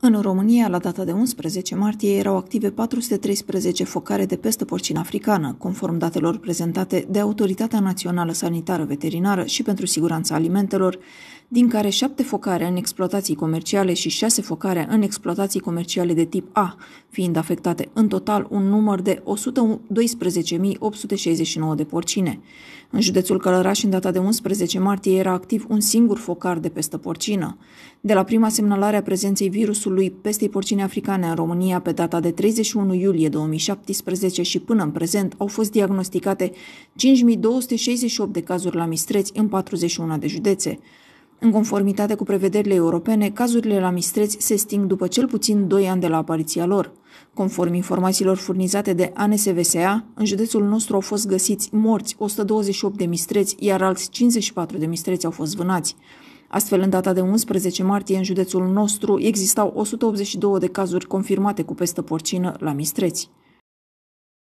În România, la data de 11 martie, erau active 413 focare de peste porcină africană, conform datelor prezentate de Autoritatea Națională Sanitară Veterinară și pentru Siguranța Alimentelor, din care șapte focare în exploatații comerciale și șase focare în exploatații comerciale de tip A, fiind afectate în total un număr de 112.869 de porcine. În județul Călăraș, în data de 11 martie, era activ un singur focar de pestă porcină. De la prima semnalare a prezenței virusului pestei porcine africane în România pe data de 31 iulie 2017 și până în prezent au fost diagnosticate 5.268 de cazuri la mistreți în 41 de județe. În conformitate cu prevederile europene, cazurile la mistreți se sting după cel puțin 2 ani de la apariția lor. Conform informațiilor furnizate de ANSVSA, în județul nostru au fost găsiți morți 128 de mistreți, iar alți 54 de mistreți au fost vânați. Astfel, în data de 11 martie, în județul nostru, existau 182 de cazuri confirmate cu pestă porcină la mistreți.